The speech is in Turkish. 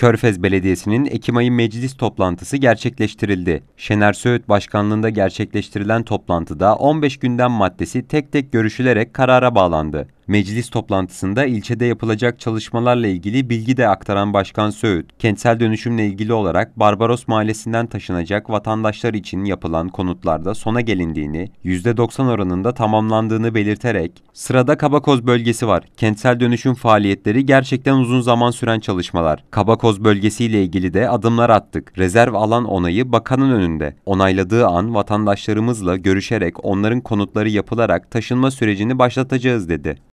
Körfez Belediyesi'nin Ekim ayı meclis toplantısı gerçekleştirildi. Şener Söğüt başkanlığında gerçekleştirilen toplantıda 15 gündem maddesi tek tek görüşülerek karara bağlandı. Meclis toplantısında ilçede yapılacak çalışmalarla ilgili bilgi de aktaran Başkan Söğüt, kentsel dönüşümle ilgili olarak Barbaros Mahallesi'nden taşınacak vatandaşlar için yapılan konutlarda sona gelindiğini, %90 oranında tamamlandığını belirterek, sırada Kabakoz bölgesi var. Kentsel dönüşüm faaliyetleri gerçekten uzun zaman süren çalışmalar. Kabakoz bölgesiyle ilgili de adımlar attık. Rezerv alan onayı bakanın önünde. Onayladığı an vatandaşlarımızla görüşerek onların konutları yapılarak taşınma sürecini başlatacağız dedi.